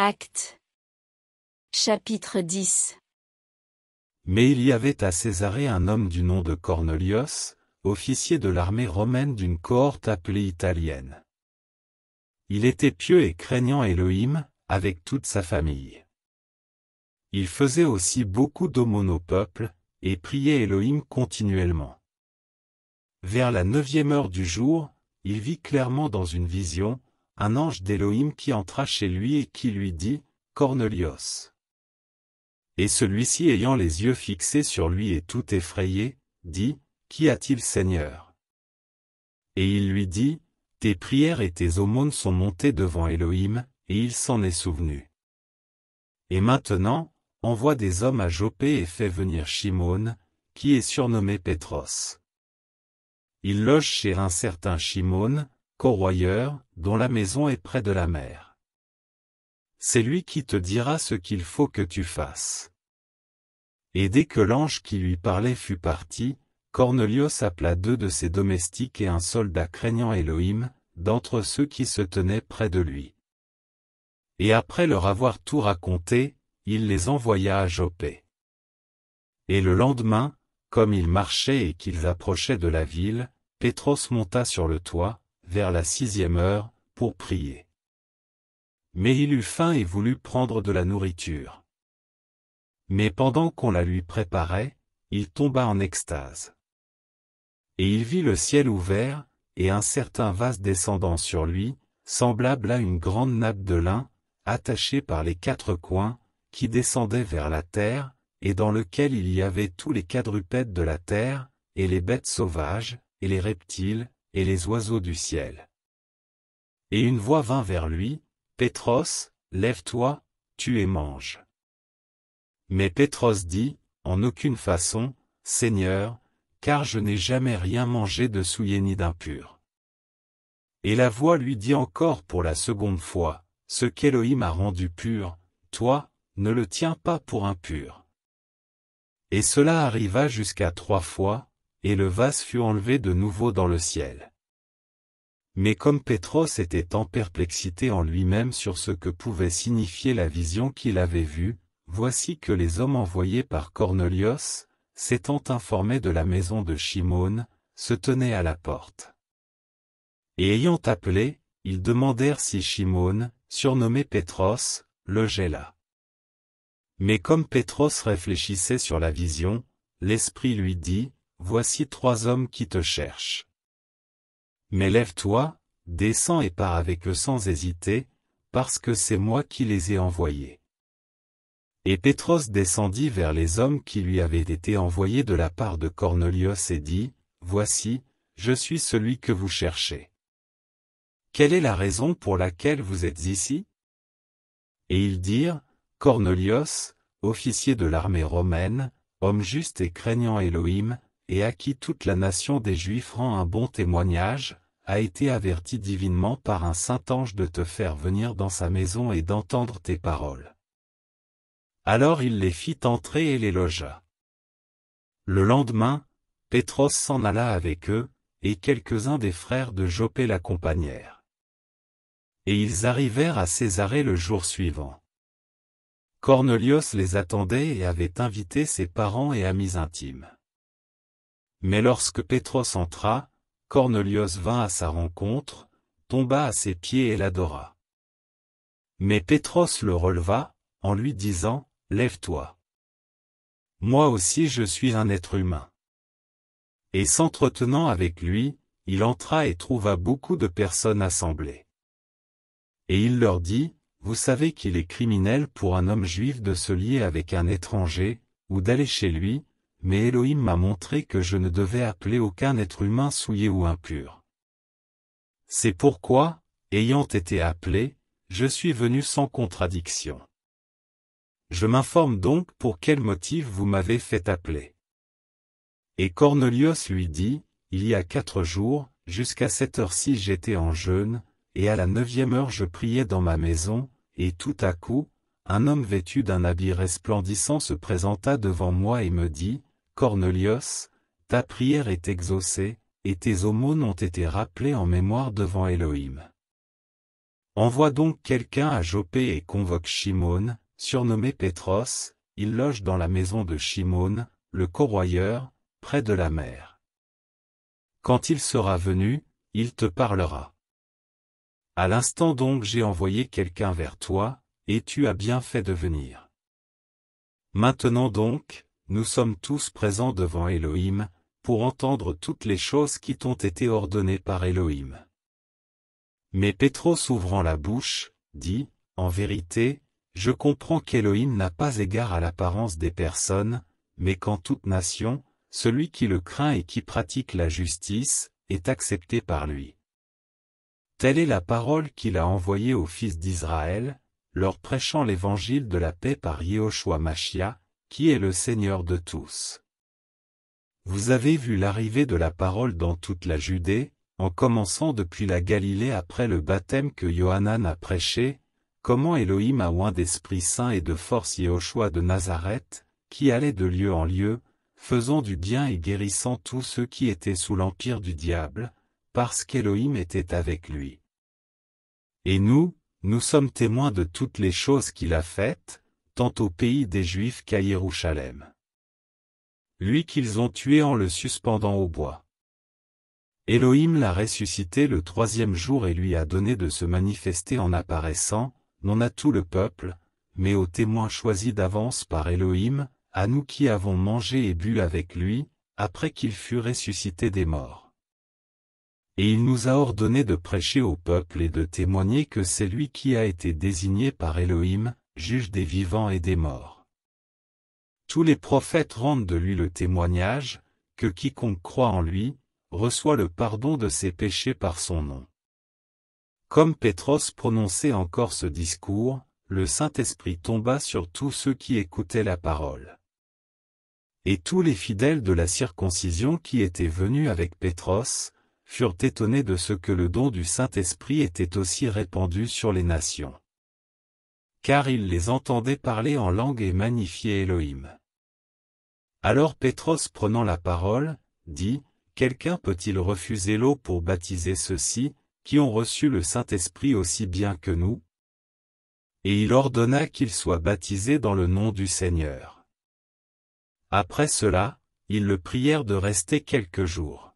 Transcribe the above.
Acte. Chapitre 10 Mais il y avait à Césarée un homme du nom de Cornelius, officier de l'armée romaine d'une cohorte appelée italienne. Il était pieux et craignant Elohim, avec toute sa famille. Il faisait aussi beaucoup d'aumônes au peuple, et priait Elohim continuellement. Vers la neuvième heure du jour, il vit clairement dans une vision, un ange d'Élohim qui entra chez lui et qui lui dit, Cornelios. Et celui-ci ayant les yeux fixés sur lui et tout effrayé, dit, Qui a-t-il Seigneur Et il lui dit, Tes prières et tes aumônes sont montées devant Élohim, et il s'en est souvenu. Et maintenant, envoie des hommes à Jopé et fais venir Shimon, qui est surnommé Pétros. Il loge chez un certain Shimon, corroyeur, dont la maison est près de la mer. C'est lui qui te dira ce qu'il faut que tu fasses. Et dès que l'ange qui lui parlait fut parti, Cornelius appela deux de ses domestiques et un soldat craignant Elohim, d'entre ceux qui se tenaient près de lui. Et après leur avoir tout raconté, il les envoya à Jopé. Et le lendemain, comme ils marchaient et qu'ils approchaient de la ville, Pétros monta sur le toit, vers la sixième heure, pour prier. Mais il eut faim et voulut prendre de la nourriture. Mais pendant qu'on la lui préparait, il tomba en extase. Et il vit le ciel ouvert, et un certain vase descendant sur lui, semblable à une grande nappe de lin, attachée par les quatre coins, qui descendait vers la terre, et dans lequel il y avait tous les quadrupèdes de la terre, et les bêtes sauvages, et les reptiles, et les oiseaux du ciel. Et une voix vint vers lui, Pétros, lève-toi, tu et mange. Mais Pétros dit, en aucune façon, Seigneur, car je n'ai jamais rien mangé de souillé ni d'impur. Et la voix lui dit encore pour la seconde fois, ce qu'Élohim a rendu pur, toi, ne le tiens pas pour impur. Et cela arriva jusqu'à trois fois, et le vase fut enlevé de nouveau dans le ciel. Mais comme Pétros était en perplexité en lui-même sur ce que pouvait signifier la vision qu'il avait vue, voici que les hommes envoyés par Cornelius, s'étant informés de la maison de Chimone, se tenaient à la porte. Et ayant appelé, ils demandèrent si Chimone, surnommé Pétros, logeait là. Mais comme Pétros réfléchissait sur la vision, l'Esprit lui dit, Voici trois hommes qui te cherchent. Mais lève-toi, descends et pars avec eux sans hésiter, parce que c'est moi qui les ai envoyés. Et Pétros descendit vers les hommes qui lui avaient été envoyés de la part de Cornelius et dit, Voici, je suis celui que vous cherchez. Quelle est la raison pour laquelle vous êtes ici Et ils dirent, Cornelius, officier de l'armée romaine, homme juste et craignant Elohim, et à qui toute la nation des Juifs rend un bon témoignage, a été averti divinement par un saint ange de te faire venir dans sa maison et d'entendre tes paroles. Alors il les fit entrer et les logea. Le lendemain, Pétros s'en alla avec eux, et quelques-uns des frères de Jopé l'accompagnèrent. Et ils arrivèrent à Césarée le jour suivant. Cornelius les attendait et avait invité ses parents et amis intimes. Mais lorsque Pétros entra, Cornelius vint à sa rencontre, tomba à ses pieds et l'adora. Mais Pétros le releva, en lui disant, Lève-toi. Moi aussi je suis un être humain. Et s'entretenant avec lui, il entra et trouva beaucoup de personnes assemblées. Et il leur dit, Vous savez qu'il est criminel pour un homme juif de se lier avec un étranger, ou d'aller chez lui, mais Elohim m'a montré que je ne devais appeler aucun être humain souillé ou impur. C'est pourquoi, ayant été appelé, je suis venu sans contradiction. Je m'informe donc pour quel motif vous m'avez fait appeler. Et Cornelius lui dit, Il y a quatre jours, jusqu'à cette heure-ci j'étais en jeûne, et à la neuvième heure je priais dans ma maison, et tout à coup, un homme vêtu d'un habit resplendissant se présenta devant moi et me dit, Cornelius, ta prière est exaucée, et tes aumônes ont été rappelées en mémoire devant Elohim. Envoie donc quelqu'un à Jopé et convoque Shimon, surnommé Pétros, il loge dans la maison de Shimon, le corroyeur, près de la mer. Quand il sera venu, il te parlera. À l'instant donc j'ai envoyé quelqu'un vers toi, et tu as bien fait de venir. Maintenant donc, nous sommes tous présents devant Elohim, pour entendre toutes les choses qui t'ont été ordonnées par Elohim. Mais Pétros ouvrant la bouche, dit, En vérité, je comprends qu'Élohim n'a pas égard à l'apparence des personnes, mais qu'en toute nation, celui qui le craint et qui pratique la justice, est accepté par lui. Telle est la parole qu'il a envoyée aux fils d'Israël, leur prêchant l'évangile de la paix par Yehoshua Mashiach, qui est le Seigneur de tous. Vous avez vu l'arrivée de la parole dans toute la Judée, en commençant depuis la Galilée après le baptême que Johanan a prêché, comment Elohim a oint d'Esprit Saint et de force choix de Nazareth, qui allait de lieu en lieu, faisant du bien et guérissant tous ceux qui étaient sous l'empire du diable, parce qu'Élohim était avec lui. Et nous, nous sommes témoins de toutes les choses qu'il a faites, tant au pays des Juifs qu'à Jérusalem. Lui qu'ils ont tué en le suspendant au bois. Elohim l'a ressuscité le troisième jour et lui a donné de se manifester en apparaissant, non à tout le peuple, mais aux témoins choisis d'avance par Elohim, à nous qui avons mangé et bu avec lui, après qu'il fut ressuscité des morts. Et il nous a ordonné de prêcher au peuple et de témoigner que c'est lui qui a été désigné par Elohim, juge des vivants et des morts. Tous les prophètes rendent de lui le témoignage, que quiconque croit en lui, reçoit le pardon de ses péchés par son nom. Comme Pétros prononçait encore ce discours, le Saint-Esprit tomba sur tous ceux qui écoutaient la parole. Et tous les fidèles de la circoncision qui étaient venus avec Pétros, furent étonnés de ce que le don du Saint-Esprit était aussi répandu sur les nations car il les entendait parler en langue et magnifier Elohim. Alors Pétros prenant la parole, dit, Quelqu'un peut-il refuser l'eau pour baptiser ceux-ci, qui ont reçu le Saint-Esprit aussi bien que nous Et il ordonna qu'ils soient baptisés dans le nom du Seigneur. Après cela, ils le prièrent de rester quelques jours.